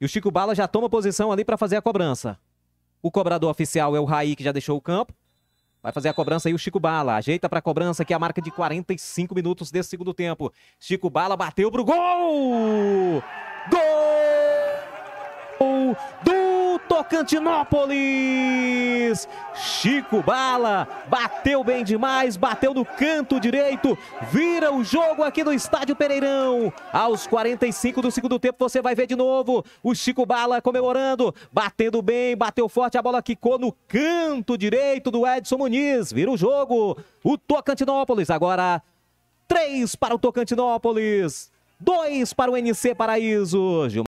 E o Chico Bala já toma posição ali para fazer a cobrança. O cobrador oficial é o Raí, que já deixou o campo. Vai fazer a cobrança aí o Chico Bala. Ajeita para a cobrança aqui a marca de 45 minutos desse segundo tempo. Chico Bala bateu pro gol! Gol do Tocantinópolis! Chico Bala bateu bem demais, bateu no canto direito, vira o jogo aqui no Estádio Pereirão. Aos 45 do segundo tempo você vai ver de novo o Chico Bala comemorando, batendo bem, bateu forte, a bola quicou no canto direito do Edson Muniz. Vira o jogo. O Tocantinópolis agora 3 para o Tocantinópolis, 2 para o NC Paraíso.